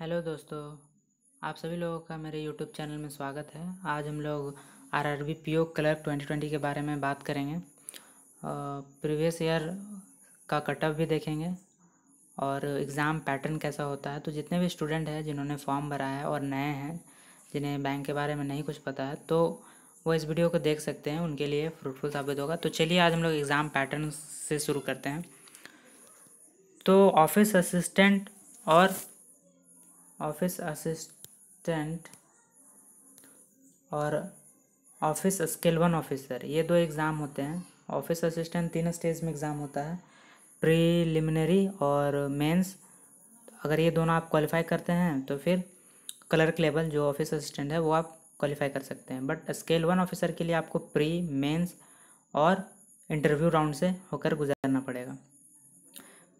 hello दोस्तों आप सभी लोगों का मेरे यूट्यूब चैनल में स्वागत है आज हम लोग R R B P O clerk twenty twenty के बारे में बात करेंगे प्रीवियस ईयर का कटअप भी देखेंगे और एग्ज़ाम पैटर्न कैसा होता है तो जितने भी स्टूडेंट हैं जिन्होंने फॉर्म भरा है और नए हैं जिन्हें बैंक के बारे में नहीं कुछ पता है तो वो इस वीडियो को देख सकते हैं उनके लिए फ्रूटफुल साबित होगा तो चलिए आज हम लोग एग्ज़ाम पैटर्न से शुरू करते हैं तो ऑफिस असिस्टेंट और ऑफिस असिस्टेंट और ऑफिस स्केल वन ऑफिसर ये दो एग्ज़ाम होते हैं ऑफिस असिस्टेंट तीन स्टेज में एग्ज़ाम होता है प्रीलिमिनरी और मेंस अगर ये दोनों आप क्वालिफाई करते हैं तो फिर क्लर्क लेवल जो ऑफिस असिस्टेंट है वो आप क्वालिफाई कर सकते हैं बट स्केल वन ऑफिसर के लिए आपको प्री मेंस और इंटरव्यू राउंड से होकर गुजारना पड़ेगा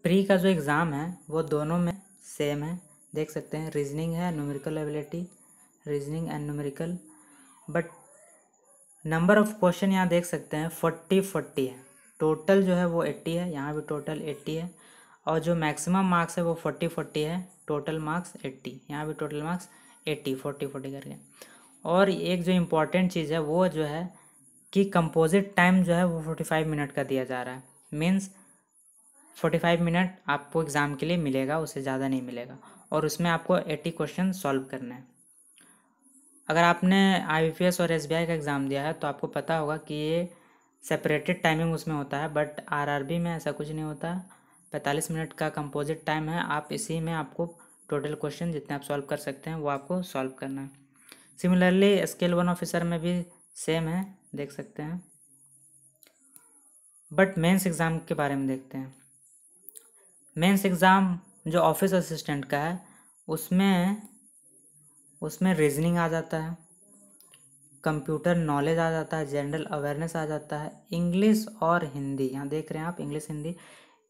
प्री का जो एग्ज़ाम है वो दोनों में सेम है देख सकते हैं रीजनिंग है numerical ability reasoning and numerical but number of question यहाँ देख सकते हैं फोर्टी फोर्टी है टोटल जो है वो एट्टी है यहाँ भी टोटल एट्टी है और जो मैक्सिमम मार्क्स है वो फोर्टी फोर्टी है टोटल मार्क्स एट्टी यहाँ भी total marks eighty forty forty करके और एक जो इम्पोर्टेंट चीज़ है वो जो है कि कंपोजिट टाइम जो है वो फोर्टी फाइव मिनट का दिया जा रहा है मीन्स फोर्टी फाइव मिनट आपको एग्ज़ाम के लिए मिलेगा उससे ज़्यादा नहीं मिलेगा और उसमें आपको एट्टी क्वेश्चन सॉल्व करना है अगर आपने आई और एस का एग्ज़ाम दिया है तो आपको पता होगा कि ये सेपरेटेड टाइमिंग उसमें होता है बट आर में ऐसा कुछ नहीं होता पैंतालीस मिनट का कंपोजिट टाइम है आप इसी में आपको टोटल क्वेश्चन जितने आप सॉल्व कर सकते हैं वो आपको सॉल्व करना है सिमिलरली स्केल वन ऑफिसर में भी सेम है देख सकते हैं बट मेंस एग्ज़ाम के बारे में देखते हैं मेंस एग्ज़ाम जो ऑफिस असिस्टेंट का है उसमें उसमें रीजनिंग आ जाता है कंप्यूटर नॉलेज आ जाता है जनरल अवेयरनेस आ जाता है इंग्लिश और हिंदी यहाँ देख रहे हैं आप इंग्लिश हिंदी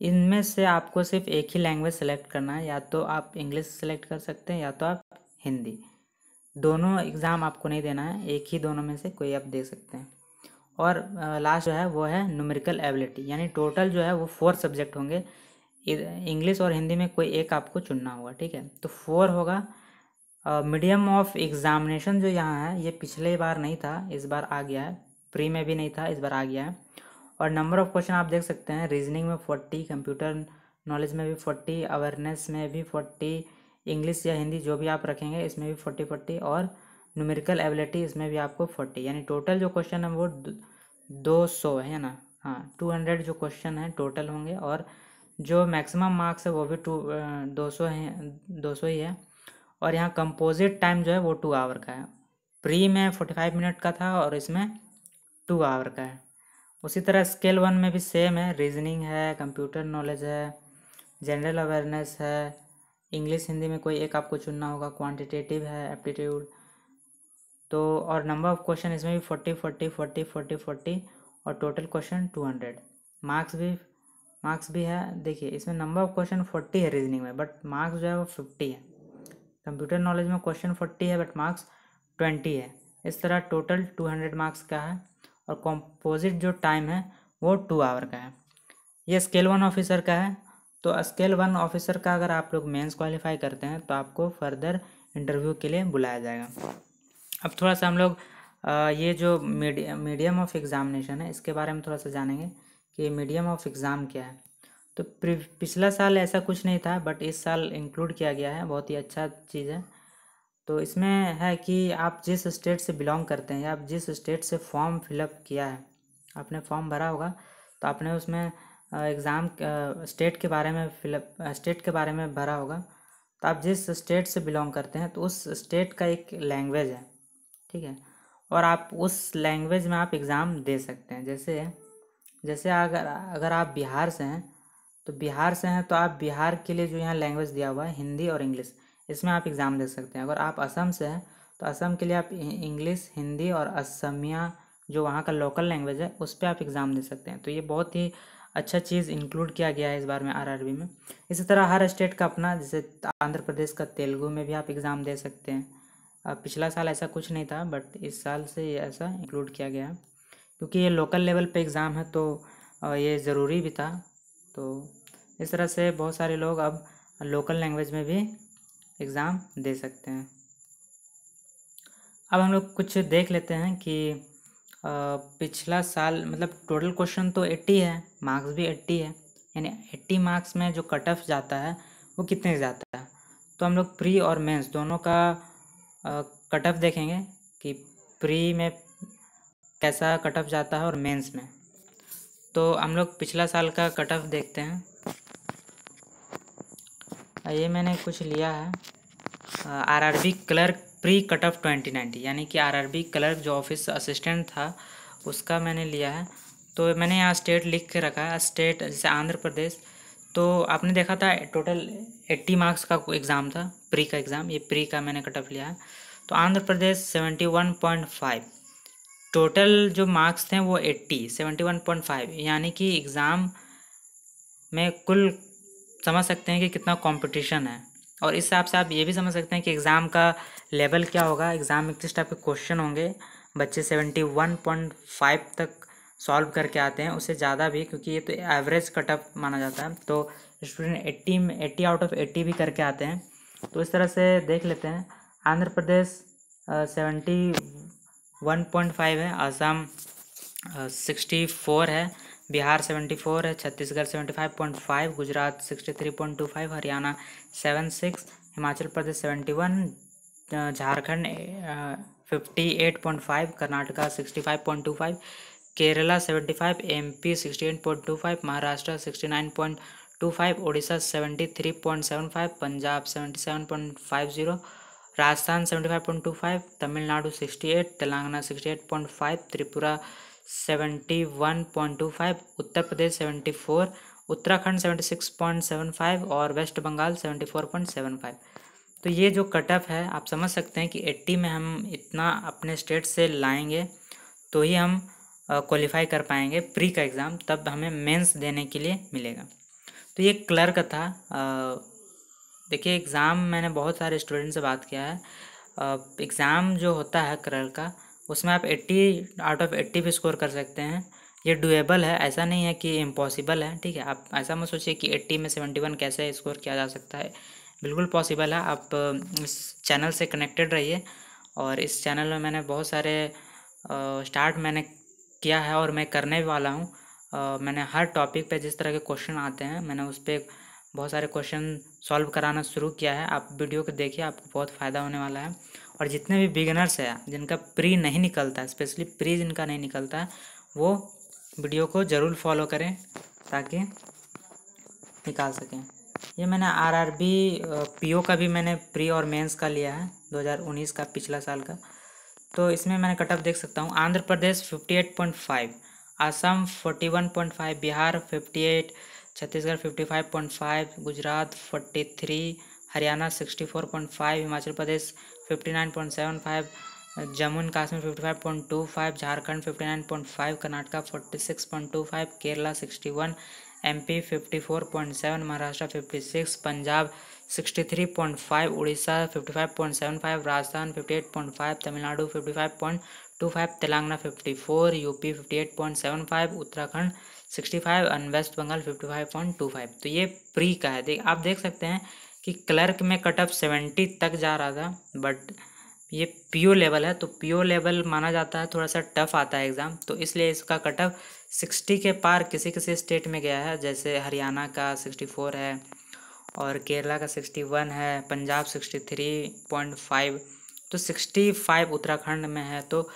इनमें से आपको सिर्फ एक ही लैंग्वेज सेलेक्ट करना है या तो आप इंग्लिश सेलेक्ट कर सकते हैं या तो आप हिंदी दोनों एग्ज़ाम आपको नहीं देना है एक ही दोनों में से कोई आप दे सकते हैं और लास्ट जो है वो है न्यूमेरिकल एबिलिटी यानी टोटल जो है वो फोर सब्जेक्ट होंगे इंग्लिश और हिंदी में कोई एक आपको चुनना होगा ठीक है तो फोर होगा मीडियम ऑफ एग्जामिनेशन जो यहाँ है ये पिछले बार नहीं था इस बार आ गया है प्री में भी नहीं था इस बार आ गया है और नंबर ऑफ क्वेश्चन आप देख सकते हैं रीजनिंग में फोर्टी कंप्यूटर नॉलेज में भी फोर्टी अवेयरनेस में भी फोर्टी इंग्लिश या हिंदी जो भी आप रखेंगे इसमें भी फोर्टी फोर्टी और न्यूमेरिकल एबिलिटी इसमें भी आपको फोर्टी यानी टोटल जो क्वेश्चन है वो दो सौ है ना हाँ टू हंड्रेड जो क्वेश्चन है टोटल होंगे और जो मैक्सिमम मार्क्स है वो भी टू दो सौ है दो सौ ही है और यहाँ कंपोजिट टाइम जो है वो टू आवर का है प्री में फोर्टी फाइव मिनट का था और इसमें टू आवर का है उसी तरह स्केल वन में भी सेम है रीजनिंग है कंप्यूटर नॉलेज है जनरल अवेयरनेस है इंग्लिश हिंदी में कोई एक आपको चुनना होगा क्वांटिटेटिव है एप्टीट्यूड तो और नंबर ऑफ क्वेश्चन इसमें भी forty forty forty forty forty और total question two hundred marks भी मार्क्स भी है देखिए इसमें नंबर ऑफ क्वेश्चन फोर्टी है रीजनिंग में बट मार्क्स जो है वो फिफ्टी है कंप्यूटर नॉलेज में क्वेश्चन फोर्टी है बट मार्क्स ट्वेंटी है इस तरह टोटल टू हंड्रेड मार्क्स का है और कॉम्पोजिट जो टाइम है वो टू आवर का है ये स्केल वन ऑफिसर का है तो स्केल वन ऑफिसर का अगर आप लोग मेंस क्वालिफाई करते हैं तो आपको फर्दर इंटरव्यू के लिए बुलाया जाएगा अब थोड़ा सा हम लोग ये जो मीडियम ऑफ एग्ज़ामिनेशन है इसके बारे में थोड़ा सा जानेंगे कि मीडियम ऑफ एग्ज़ाम क्या है तो पिछला साल ऐसा कुछ नहीं था बट इस साल इंक्लूड किया गया है बहुत ही अच्छा चीज़ है तो इसमें है कि आप जिस स्टेट से बिलोंग करते हैं या आप जिस स्टेट से फॉर्म फिलअप किया है आपने फॉर्म भरा होगा तो आपने उसमें एग्ज़ाम स्टेट के बारे में फिलअप स्टेट के बारे में भरा होगा तो आप जिस स्टेट से बिलोंग करते हैं तो उस स्टेट का एक लैंग्वेज है ठीक है और आप उस लैंग्वेज में आप एग्ज़ाम दे सकते हैं जैसे जैसे अगर अगर आप बिहार से हैं तो बिहार से हैं तो आप बिहार के लिए जो यहाँ लैंग्वेज दिया हुआ है हिंदी और इंग्लिश इसमें आप एग्ज़ाम दे सकते हैं अगर आप असम से हैं तो असम के लिए आप इंग्लिश हिंदी और असमिया जो वहाँ का लोकल लैंग्वेज है उस पर आप एग्ज़ाम दे सकते हैं तो ये बहुत ही अच्छा चीज़ इंक्लूड किया गया है इस बार में आरआरबी में इसी तरह हर स्टेट का अपना जैसे आंध्र प्रदेश का तेलुगु में भी आप एग्ज़ाम दे सकते हैं पिछला साल ऐसा कुछ नहीं था बट इस साल से ये ऐसा इंक्लूड किया गया है क्योंकि ये लोकल लेवल पे एग्ज़ाम है तो ये ज़रूरी भी था तो इस तरह से बहुत सारे लोग अब लोकल लैंग्वेज में भी एग्ज़ाम दे सकते हैं अब हम लोग कुछ देख लेते हैं कि पिछला साल मतलब टोटल क्वेश्चन तो एट्टी है मार्क्स भी एट्टी है यानी एट्टी मार्क्स में जो कट ऑफ जाता है वो कितने जाता है तो हम लोग प्री और मेंस दोनों का कट ऑफ देखेंगे कि प्री में कैसा कट ऑफ जाता है और मेंस में तो हम लोग पिछला साल का कट ऑफ देखते हैं ये मैंने कुछ लिया है RRB clerk pre cut off twenty ninety यानी कि आरआरबी क्लर्क जो ऑफिस असिस्टेंट था उसका मैंने लिया है तो मैंने यहाँ स्टेट लिख के रखा है स्टेट जैसे आंध्र प्रदेश तो आपने देखा था टोटल एट्टी मार्क्स का एग्ज़ाम था प्री का एग्ज़ाम ये प्री का मैंने कट ऑफ लिया है तो Andhra Pradesh seventy one point five total जो मार्क्स थे वो eighty seventy one point five यानी कि एग्ज़ाम में कुल समझ सकते हैं कि कितना कंपटीशन है और इस हिसाब से आप ये भी समझ सकते हैं कि एग्ज़ाम का लेवल क्या होगा एग्ज़ाम में किस टाइप के क्वेश्चन होंगे बच्चे सेवेंटी वन पॉइंट फाइव तक सॉल्व करके आते हैं उससे ज़्यादा भी क्योंकि ये तो एवरेज कटअप माना जाता है तो स्टूडेंट एट्टी में एट्टी आउट ऑफ एट्टी भी करके आते हैं तो इस तरह से देख लेते हैं Andhra Pradesh seventy one point five है आसाम सिक्सटी फोर है बिहार सेवेंटी फोर है Chhattisgarh seventy five point five Gujarat sixty three point two five Haryana seven six Himachal Pradesh seventy one Jharkhand fifty eight point five Karnataka sixty five point two five Kerala seventy five M P sixty eight point two five Maharashtra sixty nine point two five Odisha seventy three point seven five Punjab seventy seven point five zero Rajasthan seventy five point two five Tamil Nadu sixty eight Telangana sixty eight point five Tripura seventy one point two five Uttar Pradesh seventy four Uttarakhand seventy six point seven five और West Bengal seventy four point seven five तो ये जो cut off है आप समझ सकते हैं कि एट्टी में हम इतना अपने स्टेट से लाएंगे तो ही हम क्वालिफाई कर पाएंगे प्री का एग्ज़ाम तब हमें मेंस देने के लिए मिलेगा तो ये क्लर्क था देखिए एग्ज़ाम मैंने बहुत सारे स्टूडेंट से बात किया है एग्ज़ाम जो होता है करल का उसमें आप एट्टी आउट ऑफ एट्टी भी स्कोर कर सकते हैं ये डुएबल है ऐसा नहीं है कि इम्पॉसिबल है ठीक है आप ऐसा मत सोचिए कि एट्टी में सेवेंटी वन कैसे स्कोर किया जा सकता है बिल्कुल पॉसिबल है आप इस चैनल से कनेक्टेड रहिए और इस चैनल में मैंने बहुत सारे स्टार्ट मैंने किया है और मैं करने वाला हूँ मैंने हर टॉपिक पे जिस तरह के क्वेश्चन आते हैं मैंने उस पर बहुत सारे क्वेश्चन सॉल्व कराना शुरू किया है आप वीडियो को देखिए आपको बहुत फ़ायदा होने वाला है और जितने भी बिगनर्स हैं जिनका प्री नहीं निकलता है स्पेशली प्री जिनका नहीं निकलता है वो वीडियो को ज़रूर फॉलो करें ताकि निकाल सकें ये मैंने आर आर बी पीओ का भी मैंने प्री और मेंस का लिया है 2019 का पिछला साल का तो इसमें मैंने कटअप देख सकता हूँ Andhra Pradesh 58.5 Assam 41.5 Bihar 58 Chhattisgarh fifty five point five Gujarat forty three Haryana sixty four point five Himachal Pradesh fifty nine point seven five Jammu and Kashmir fifty five point two five Jharkhand fifty nine point five Karnataka forty six point two five Kerala sixty one M P fifty four point seven Maharashtra fifty six Punjab sixty three point five Odisha fifty five point seven five Rajasthan fifty eight point five Tamil Nadu fifty five point two five Telangana fifty four UP fifty eight point seven five Uttarakhand sixty five and West Bengal fifty five point two five तो ये pre का है देख आप देख सकते हैं कि क्लर्क में कट ऑफ सेवेंटी तक जा रहा था बट ये पीओ लेवल है तो पीओ लेवल माना जाता है थोड़ा सा टफ आता है एग्ज़ाम तो इसलिए इसका कट ऑफ सिक्सटी के पार किसी किसी स्टेट में गया है जैसे हरियाणा का सिक्सटी फोर है और केरला का सिक्सटी वन है Punjab sixty three point five तो सिक्सटी फाइव उत्तराखंड में है तो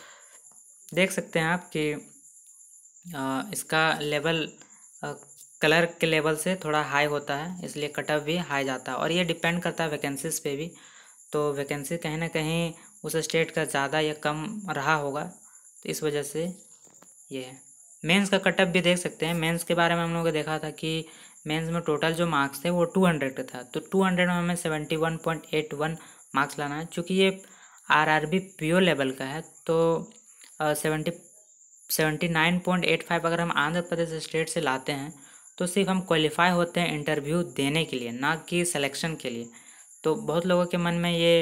देख सकते हैं आप कि इसका लेवल कलर के लेवल से थोड़ा हाई होता है इसलिए कटअप भी हाई जाता है और ये डिपेंड करता है वैकेंसीज पे भी तो वैकेंसी कहीं ना कहीं उस स्टेट का ज़्यादा या कम रहा होगा तो इस वजह से ये है मेंस का कटअप भी देख सकते हैं मेंस के बारे में हम लोगों ने देखा था कि मेंस में टोटल जो मार्क्स थे वो टू हंड्रेड का था तो टू हंड्रेड में हमें seventy one point eight one marks लाना है चूँकि ये R R B pure level का है तो seventy seventy nine point eight five अगर हम आंध्र प्रदेश स्टेट से लाते हैं तो सिर्फ हम क्वालिफाई होते हैं इंटरव्यू देने के लिए ना कि सिलेक्शन के लिए तो बहुत लोगों के मन में ये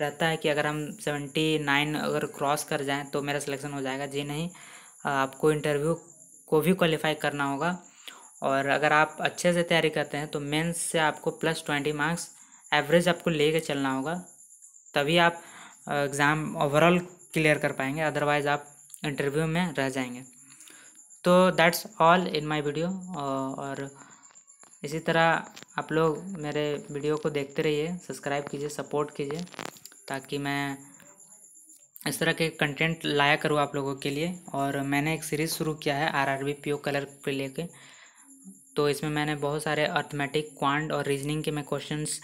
रहता है कि अगर हम सेवेंटी नाइन अगर क्रॉस कर जाएं तो मेरा सिलेक्शन हो जाएगा जी नहीं आपको इंटरव्यू को भी क्वालिफाई करना होगा और अगर आप अच्छे से तैयारी करते हैं तो मेंस से आपको प्लस ट्वेंटी मार्क्स एवरेज आपको ले कर चलना होगा तभी आप एग्ज़ाम ओवरऑल क्लियर कर पाएंगे अदरवाइज़ आप इंटरव्यू में रह जाएंगे तो that's all in my video और इसी तरह आप लोग मेरे वीडियो को देखते रहिए सब्सक्राइब कीजिए सपोर्ट कीजिए ताकि मैं इस तरह के कंटेंट लाया करूँ आप लोगों के लिए और मैंने एक सीरीज़ शुरू किया है R R B P O colour ले कर तो इसमें मैंने बहुत सारे अर्थमेटिक क्वांट और रीजनिंग के मैं क्वेश्चंस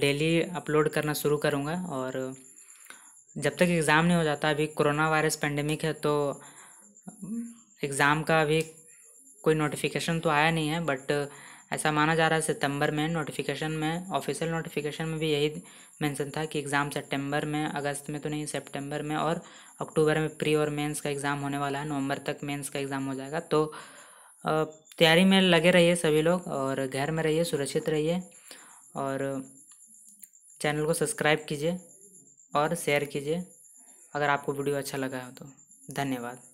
डेली अपलोड करना शुरू करूँगा और जब तक एग्ज़ाम नहीं हो जाता अभी कोरोना वायरस पेंडेमिक है तो एग्ज़ाम का अभी कोई नोटिफिकेशन तो आया नहीं है बट ऐसा माना जा रहा है सितंबर में नोटिफिकेशन में ऑफिशियल नोटिफिकेशन में भी यही मेंशन था कि एग्ज़ाम सितंबर में अगस्त में तो नहीं सितंबर में और अक्टूबर में प्री और मेंस का एग्ज़ाम होने वाला है नवंबर तक मेंस का एग्ज़ाम हो जाएगा तो तैयारी में लगे रहिए सभी लोग और घर में रहिए सुरक्षित रहिए और चैनल को सब्सक्राइब कीजिए और शेयर कीजिए अगर आपको वीडियो अच्छा लगा हो तो धन्यवाद